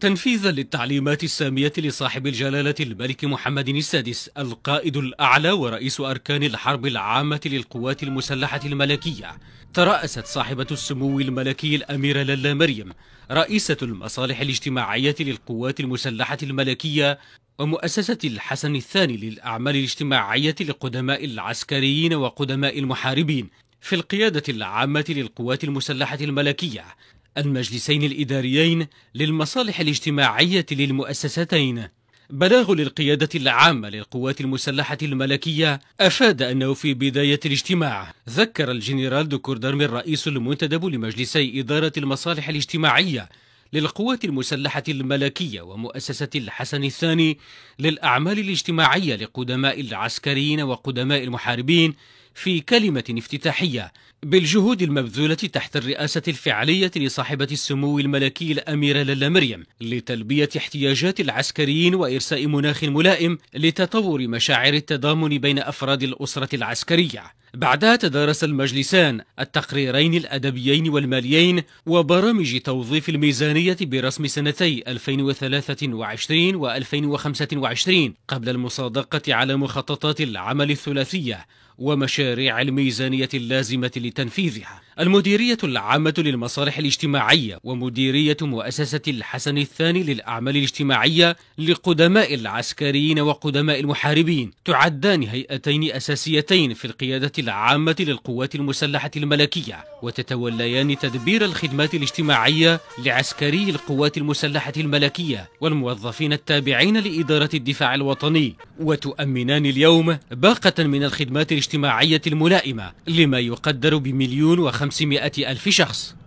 تنفيذا للتعليمات السامية لصاحب الجلالة الملك محمد السادس القائد الأعلى ورئيس أركان الحرب العامة للقوات المسلحة الملكية ترأست صاحبة السمو الملكي الأميرة للا مريم رئيسة المصالح الاجتماعية للقوات المسلحة الملكية ومؤسسة الحسن الثاني للأعمال الاجتماعية لقدماء العسكريين وقدماء المحاربين في القيادة العامة للقوات المسلحة الملكية المجلسين الإداريين للمصالح الاجتماعية للمؤسستين بلاغ للقيادة العامة للقوات المسلحة الملكية أفاد أنه في بداية الاجتماع ذكر الجنرال دوكوردرمي دارمي الرئيس المنتدب لمجلسي إدارة المصالح الاجتماعية للقوات المسلحة الملكية ومؤسسة الحسن الثاني للأعمال الاجتماعية لقدماء العسكريين وقدماء المحاربين في كلمة افتتاحية بالجهود المبذولة تحت الرئاسة الفعلية لصاحبة السمو الملكي الأميرة للا مريم لتلبية احتياجات العسكريين وإرساء مناخ ملائم لتطور مشاعر التضامن بين أفراد الأسرة العسكرية بعدها تدارس المجلسان التقريرين الأدبيين والماليين وبرامج توظيف الميزانية برسم سنتي 2023 و 2025 قبل المصادقة على مخططات العمل الثلاثية ومشاريع الميزانية اللازمة لتنفيذها المديرية العامة للمصالح الاجتماعية ومديرية مؤسسة الحسن الثاني للأعمال الاجتماعية لقدماء العسكريين وقدماء المحاربين تعدان هيئتين أساسيتين في القيادة العامة للقوات المسلحة الملكية وتتوليان تدبير الخدمات الاجتماعية لعسكري القوات المسلحة الملكية والموظفين التابعين لإدارة الدفاع الوطني وتؤمنان اليوم باقة من الخدمات الاجتماعية الملائمة لما يقدر بمليون وخمسمائة ألف شخص